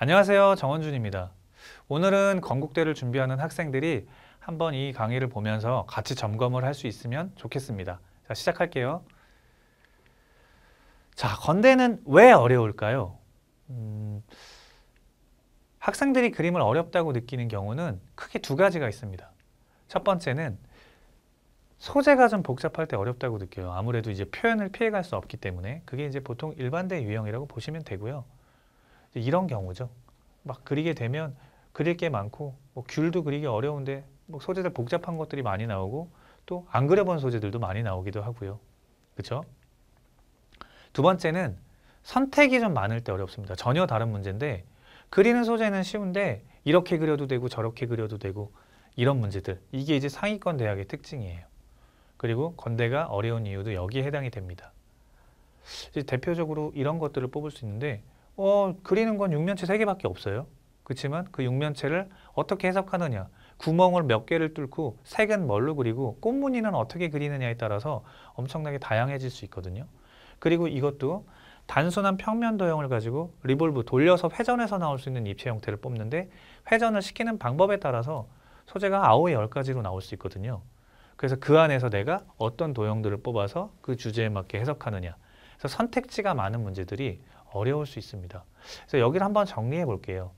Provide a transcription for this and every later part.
안녕하세요. 정원준입니다. 오늘은 건국대를 준비하는 학생들이 한번 이 강의를 보면서 같이 점검을 할 수 있으면 좋겠습니다. 자, 시작할게요. 자, 건대는 왜 어려울까요? 음, 학생들이 그림을 어렵다고 느끼는 경우는 크게 두 가지가 있습니다. 첫 번째는 소재가 좀 복잡할 때 어렵다고 느껴요. 아무래도 이제 표현을 피해갈 수 없기 때문에 그게 이제 보통 일반대 유형이라고 보시면 되고요. 이런 경우죠. 막 그리게 되면 그릴 게 많고 뭐 귤도 그리기 어려운데 뭐 소재들 복잡한 것들이 많이 나오고 또 안 그려본 소재들도 많이 나오기도 하고요. 그렇죠? 두 번째는 선택이 좀 많을 때 어렵습니다. 전혀 다른 문제인데 그리는 소재는 쉬운데 이렇게 그려도 되고 저렇게 그려도 되고 이런 문제들 이게 이제 상위권 대학의 특징이에요. 그리고 건대가 어려운 이유도 여기에 해당이 됩니다. 대표적으로 이런 것들을 뽑을 수 있는데 어, 그리는 건 육면체 세개밖에 없어요. 그렇지만 그 육면체를 어떻게 해석하느냐 구멍을 몇 개를 뚫고 색은 뭘로 그리고 꽃무늬는 어떻게 그리느냐에 따라서 엄청나게 다양해질 수 있거든요. 그리고 이것도 단순한 평면 도형을 가지고 리볼브 돌려서 회전해서 나올 수 있는 입체 형태를 뽑는데 회전을 시키는 방법에 따라서 소재가 9에 10가지로 나올 수 있거든요. 그래서 그 안에서 내가 어떤 도형들을 뽑아서 그 주제에 맞게 해석하느냐. 그래서 선택지가 많은 문제들이 어려울 수 있습니다. 그래서 여기를 한번 정리해 볼게요.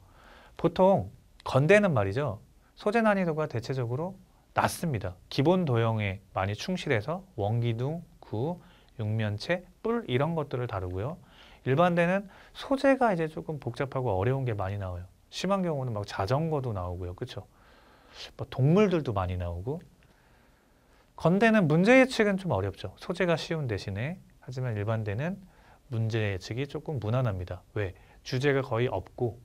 보통 건대는 말이죠. 소재 난이도가 대체적으로 낮습니다. 기본 도형에 많이 충실해서 원기둥, 구, 육면체, 뿔 이런 것들을 다루고요. 일반대는 소재가 이제 조금 복잡하고 어려운 게 많이 나와요. 심한 경우는 막 자전거도 나오고요. 그렇죠? 동물들도 많이 나오고 건대는 문제 예측은 좀 어렵죠. 소재가 쉬운 대신에 하지만 일반대는 문제 예측이 조금 무난합니다. 왜? 주제가 거의 없고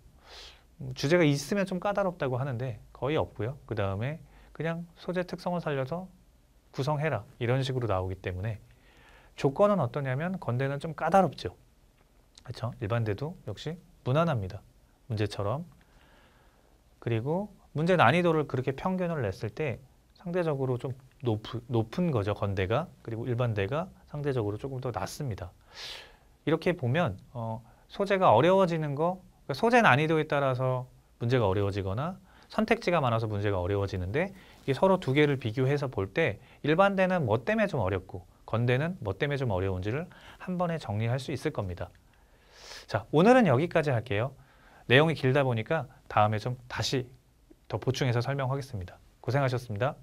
음, 주제가 있으면 좀 까다롭다고 하는데 거의 없고요. 그 다음에 그냥 소재 특성을 살려서 구성해라 이런 식으로 나오기 때문에 조건은 어떠냐면 건대는 좀 까다롭죠. 그렇죠? 일반대도 역시 무난합니다. 문제처럼. 그리고 문제 난이도를 그렇게 평균을 냈을 때 상대적으로 좀 높, 높은 거죠. 건대가. 그리고 일반대가 상대적으로 조금 더 낮습니다. 이렇게 보면 어, 소재가 어려워지는 거 그러니까 소재 난이도에 따라서 문제가 어려워지거나 선택지가 많아서 문제가 어려워지는데 이 서로 두 개를 비교해서 볼 때 일반대는 뭐 때문에 좀 어렵고 건대는 뭐 때문에 좀 어려운지를 한 번에 정리할 수 있을 겁니다. 자 오늘은 여기까지 할게요. 내용이 길다 보니까 다음에 좀 다시 더 보충해서 설명하겠습니다. 고생하셨습니다.